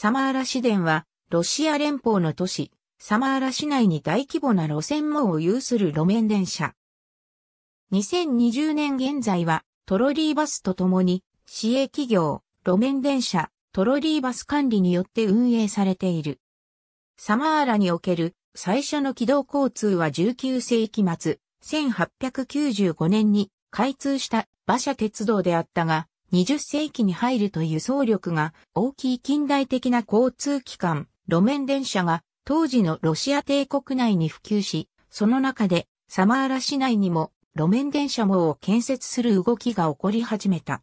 サマーラ市電は、ロシア連邦の都市、サマーラ市内に大規模な路線網を有する路面電車。2020年現在は、トロリーバスとともに、市営企業、路面電車、トロリーバス管理によって運営されている。サマーラにおける最初の軌道交通は19世紀末、1895年に開通した馬車鉄道であったが、20世紀に入ると輸送力が大きい近代的な交通機関、路面電車が当時のロシア帝国内に普及し、その中でサマーラ市内にも路面電車網を建設する動きが起こり始めた。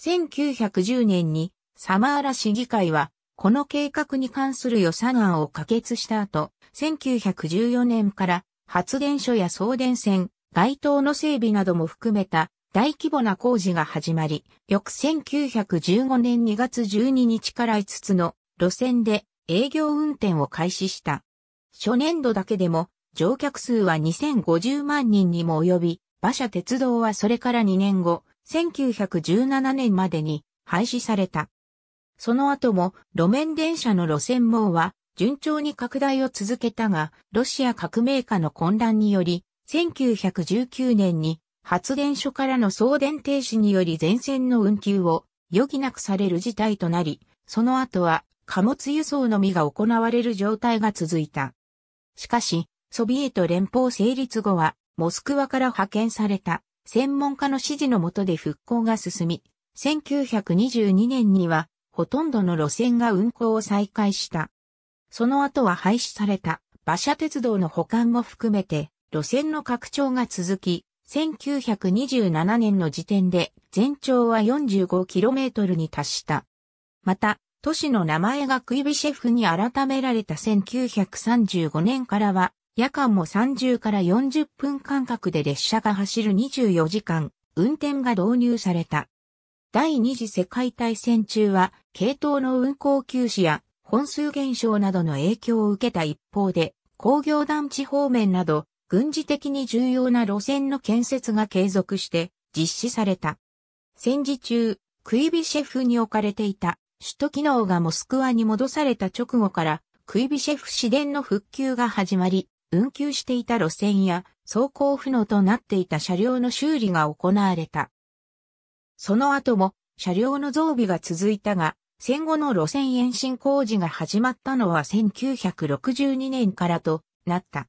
1910年にサマーラ市議会はこの計画に関する予算案を可決した後、1914年から発電所や送電線、街灯の整備なども含めた大規模な工事が始まり、翌1915年2月12日から5つの路線で営業運転を開始した。初年度だけでも乗客数は2050万人にも及び、馬車鉄道はそれから2年後、1917年までに廃止された。その後も路面電車の路線網は順調に拡大を続けたが、ロシア革命下の混乱により、1919年に発電所からの送電停止により全線の運休を余儀なくされる事態となり、その後は貨物輸送のみが行われる状態が続いた。しかし、ソビエト連邦成立後は、モスクワから派遣された専門家の指示の下で復興が進み、1922年にはほとんどの路線が運行を再開した。その後は廃止された馬車鉄道の保管も含めて路線の拡張が続き、1927年の時点で全長は 45km に達した。また、都市の名前がクイビシェフに改められた1935年からは、夜間も30から40分間隔で列車が走る24時間、運転が導入された。第二次世界大戦中は、系統の運行休止や本数減少などの影響を受けた一方で、工業団地方面など、軍事的に重要な路線の建設が継続して実施された。戦時中、クイビシェフに置かれていた首都機能がモスクワに戻された直後からクイビシェフ市電の復旧が始まり、運休していた路線や走行不能となっていた車両の修理が行われた。その後も車両の増備が続いたが、戦後の路線延伸工事が始まったのは1962年からとなった。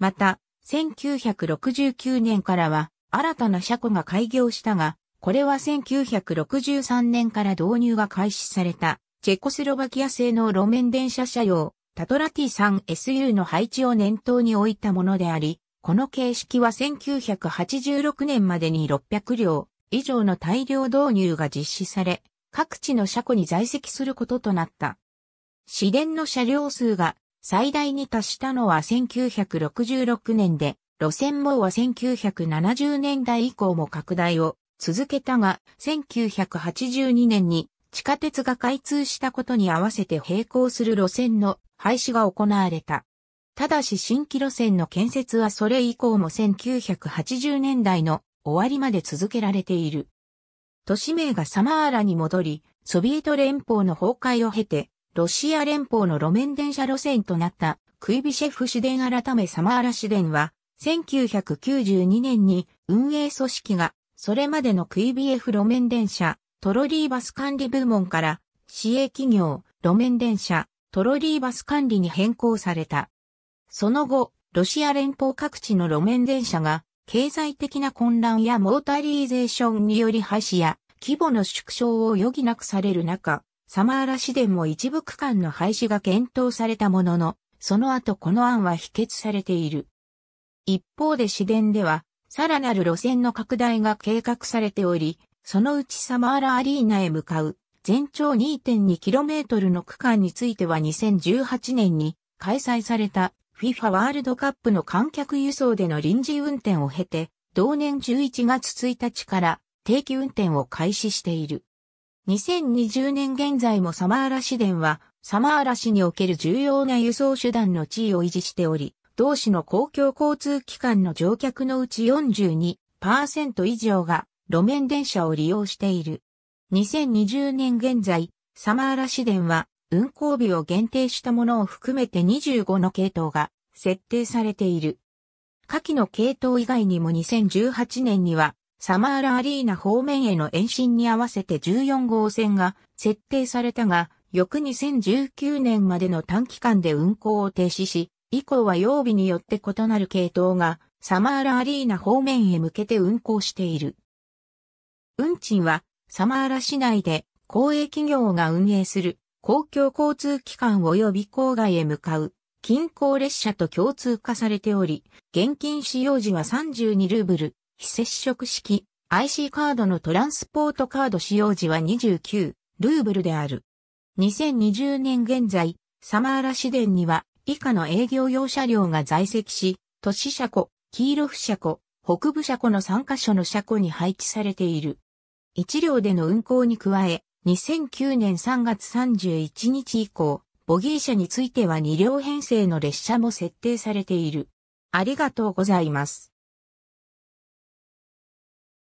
また、1969年からは新たな車庫が開業したが、これは1963年から導入が開始された、チェコスロバキア製の路面電車車用、タトラ T3SU の配置を念頭に置いたものであり、この形式は1986年までに600両以上の大量導入が実施され、各地の車庫に在籍することとなった。市電の車両数が最大に達したのは1966年で、路線網は1970年代以降も拡大を続けたが、1982年に地下鉄が開通したことに合わせて並行する路線の廃止が行われた。ただし新規路線の建設はそれ以降も1980年代の終わりまで続けられている。都市名がサマーラに戻り、ソビエト連邦の崩壊を経て、ロシア連邦の路面電車路線となったクイビシェフ市電改めサマーラ市電は、1992年に運営組織が、それまでのクイビエフ路面電車、トロリーバス管理部門から、市営企業、路面電車、トロリーバス管理に変更された。その後、ロシア連邦各地の路面電車が、経済的な混乱やモータリーゼーションにより廃止や規模の縮小を余儀なくされる中、サマーラ市電も一部区間の廃止が検討されたものの、その後この案は否決されている。一方で市電では、さらなる路線の拡大が計画されており、そのうちサマーラアリーナへ向かう全長 2.2km の区間については2018年に開催された FIFA ワールドカップの観客輸送での臨時運転を経て、同年11月1日から定期運転を開始している。2020年現在もサマーラ市電は、サマーラ市における重要な輸送手段の地位を維持しており、同市の公共交通機関の乗客のうち42%以上が路面電車を利用している。2020年現在、サマーラ市電は運行日を限定したものを含めて25の系統が設定されている。下記の系統以外にも2018年にはサマーラアリーナ方面への延伸に合わせて14号線が設定されたが、翌2019年までの短期間で運行を停止し、以降は曜日によって異なる系統がサマーラアリーナ方面へ向けて運行している。運賃はサマーラ市内で公営企業が運営する公共交通機関及び郊外へ向かう近郊列車と共通化されており、現金使用時は32ルーブル、非接触式 IC カードのトランスポートカード使用時は29ルーブルである。2020年現在、サマーラ市電には以下の営業用車両が在籍し、都市車庫、黄色府車庫、北部車庫の3カ所の車庫に配置されている。1両での運行に加え、2009年3月31日以降、ボギー車については2両編成の列車も設定されている。ありがとうございます。